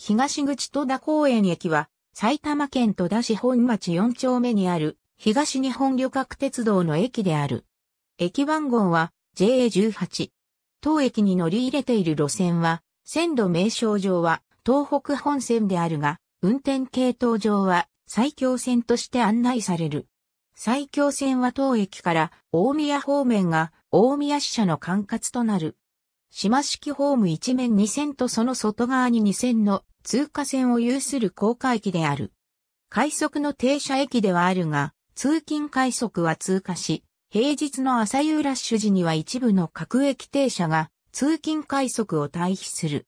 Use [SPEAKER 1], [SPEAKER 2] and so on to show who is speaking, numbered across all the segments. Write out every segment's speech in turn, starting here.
[SPEAKER 1] 東口戸田公園駅は、埼玉県戸田市本町4丁目にある、東日本旅客鉄道の駅である。駅番号は JA18。当駅に乗り入れている路線は、線路名称上は東北本線であるが、運転系統上は埼京線として案内される。埼京線は当駅から大宮方面が大宮支社の管轄となる。島式ホーム一面2線とその外側に2線の通過線を有する高架駅である。快速の停車駅ではあるが、通勤快速は通過し、平日の朝夕ラッシュ時には一部の各駅停車が通勤快速を退避する。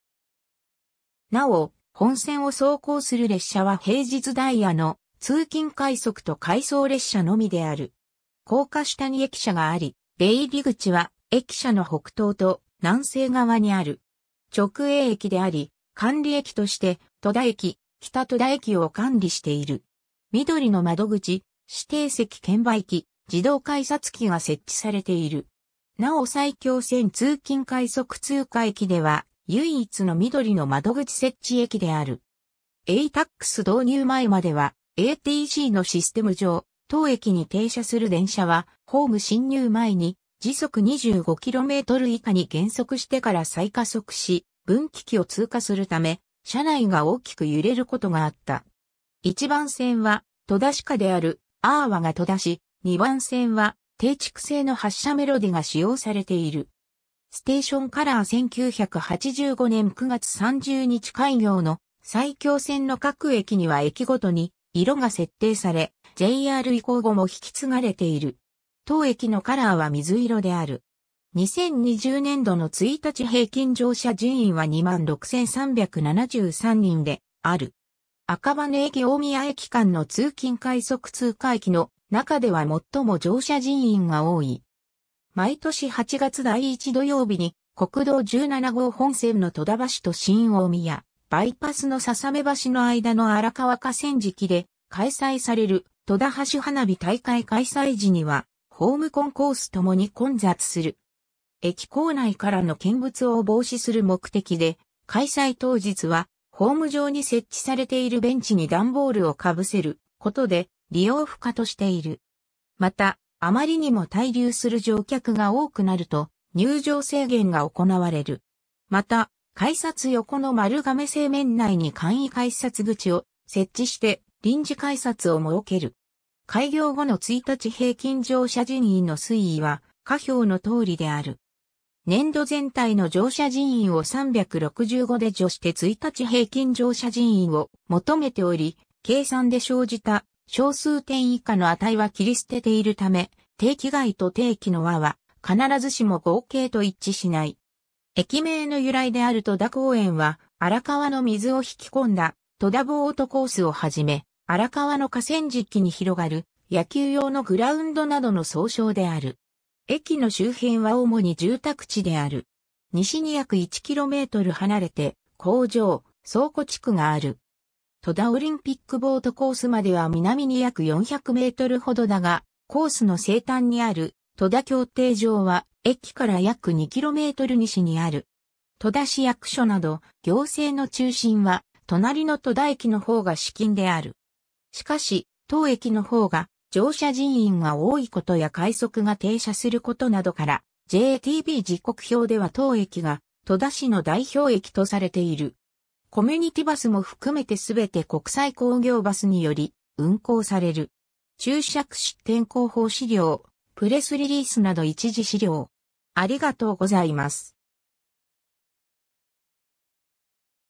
[SPEAKER 1] なお、本線を走行する列車は平日ダイヤの通勤快速と回送列車のみである。高架下に駅舎があり、出入り口は駅舎の北東と南西側にある。直営駅であり、管理駅として、戸田駅、北戸田駅を管理している。緑の窓口、指定席券売機、自動改札機が設置されている。なお埼京線通勤快速通過駅では、唯一の緑の窓口設置駅である。ATAX 導入前までは、ATC のシステム上、当駅に停車する電車は、ホーム進入前に、時速 25km 以下に減速してから再加速し、分岐器を通過するため、車内が大きく揺れることがあった。1番線は、戸田歯科である、アーワが戸田市、2番線は、低畜製の発車メロディが使用されている。ステーションカラー1985年9月30日開業の埼京線の各駅には駅ごとに色が設定され、JR 以降後も引き継がれている。当駅のカラーは水色である。2020年度の1日平均乗車人員は26,373人である。赤羽駅大宮駅間の通勤快速通過駅の中では最も乗車人員が多い。毎年8月第1土曜日に国道17号本線の戸田橋と新大宮、バイパスの笹目橋の間の荒川河川敷で開催される戸田橋花火大会開催時にはホームコンコースともに混雑する駅構内からの見物を防止する目的で、開催当日は、ホーム上に設置されているベンチに段ボールをかぶせることで利用不可としている。また、あまりにも滞留する乗客が多くなると入場制限が行われる。また、改札横の丸亀製麺内に簡易改札口を設置して臨時改札を設ける。開業後の1日平均乗車人員の推移は下表の通りである。年度全体の乗車人員を365で除して1日平均乗車人員を求めており、計算で生じた小数点以下の値は切り捨てているため、定期外と定期の和は必ずしも合計と一致しない。駅名の由来である戸田公園は荒川の水を引き込んだ戸田ボートコースをはじめ、荒川の河川敷に広がる野球用のグラウンドなどの総称である。駅の周辺は主に住宅地である。西に約 1km 離れて、工場、倉庫地区がある。戸田オリンピックボートコースまでは南に約400メートルほどだが、コースの西端にある戸田協定場は駅から約 2km 西にある。戸田市役所など行政の中心は隣の戸田駅の方が資金である。しかし、当駅の方が乗車人員が多いことや快速が停車することなどから、JTB 時刻表では当駅が戸田市の代表駅とされている。コミュニティバスも含めてすべて国際工業バスにより運行される。注釈出展候報資料、プレスリリースなど一時資料。ありがとうございます。